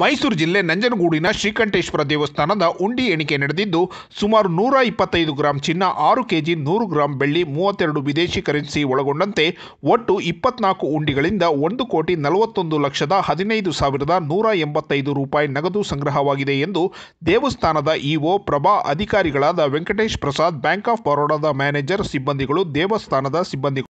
ಮೈಸೂರು ಜಿಲ್ಲೆ ನಂಜನಗೂಡಿನ ಶ್ರೀಕಂಠೇಶ್ವರ ದೇವಸ್ಥಾನದ ಉಂಡಿ ಎಣಿಕೆ ನಡೆದಿದ್ದು ಸುಮಾರು ನೂರ ಇಪ್ಪತ್ತೈದು ಗ್ರಾಂ ಚಿನ್ನ ಆರು ಕೆಜಿ ನೂರು ಗ್ರಾಂ ಬೆಳ್ಳಿ ಮೂವತ್ತೆರಡು ವಿದೇಶಿ ಕರೆನ್ಸಿ ಒಳಗೊಂಡಂತೆ ಒಟ್ಟು ಇಪ್ಪತ್ನಾಲ್ಕು ಉಂಡಿಗಳಿಂದ ಒಂದು ಕೋಟಿ ನಲವತ್ತೊಂದು ಲಕ್ಷದ ಹದಿನೈದು ಸಾವಿರದ ನೂರ ಎಂಬತ್ತೈದು ರೂಪಾಯಿ ನಗದು ಸಂಗ್ರಹವಾಗಿದೆ ಎಂದು ದೇವಸ್ಥಾನದ ಇಒ ಪ್ರಭಾ ಅಧಿಕಾರಿಗಳಾದ ವೆಂಕಟೇಶ್ ಪ್ರಸಾದ್ ಬ್ಯಾಂಕ್ ಆಫ್ ಬರೋಡಾದ ಮ್ಯಾನೇಜರ್ ಸಿಬ್ಬಂದಿಗಳು ದೇವಸ್ಥಾನದ ಸಿಬ್ಬಂದಿಗಳು